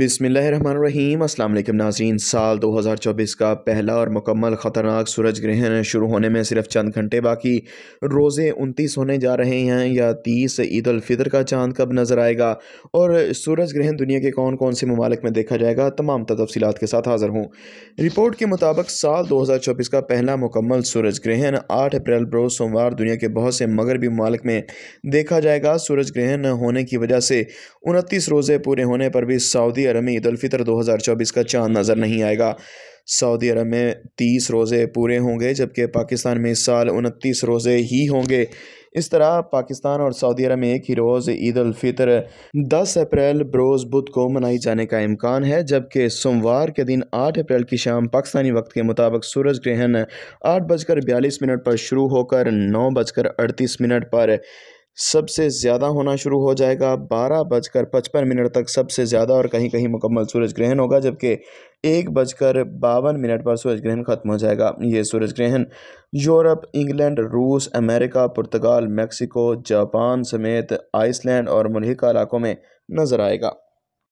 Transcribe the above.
बिसमीम अल्लाम नाजीन साल 2024 का पहला और मुकम्मल ख़तरनाक सूरज ग्रहण शुरू होने में सिर्फ चंद घंटे बाकी रोज़े उनतीस होने जा रहे हैं या तीस ईद फितर का चांद कब नज़र आएगा और सूरज ग्रहण दुनिया के कौन कौन से ममालिक में देखा जाएगा तमाम तफसीत के साथ हाज़िर हूँ रिपोर्ट के मुताबिक साल चौबीस का पहला मुकम्मल सूरज ग्रहण आठ अप्रैल बरोज सोमवार दुनिया के बहुत से मगरबी ममालिक में देखा जाएगा सूरज ग्रहण होने की वजह से उनतीस रोज़े पूरे होने पर भी सऊदी सऊदी अरब में ईद फ़ितर 2024 का चांद नज़र नहीं आएगा सऊदी अरब में 30 रोज़े पूरे होंगे जबकि पाकिस्तान में इस साल उनतीस रोज़े ही होंगे इस तरह पाकिस्तान और सऊदी अरब में एक ही रोज़ ईद फ़ितर 10 अप्रैल बरोज़ बुध को मनाई जाने का इम्कान है जबकि सोमवार के दिन 8 अप्रैल की शाम पाकिस्तानी वक्त के मुताबिक सूरज ग्रहण आठ बजकर बयालीस मिनट पर शुरू होकर नौ बजकर अड़तीस मिनट पर सबसे ज़्यादा होना शुरू हो जाएगा बारह बजकर पचपन मिनट तक सबसे ज़्यादा और कहीं कहीं मुकम्मल सूरज ग्रहण होगा जबकि एक बजकर बावन मिनट पर सूरज ग्रहण खत्म हो जाएगा ये सूरज ग्रहण यूरोप इंग्लैंड रूस अमेरिका पुर्तगाल मैक्सिको जापान समेत आइसलैंड और मलहिका इलाकों में नज़र आएगा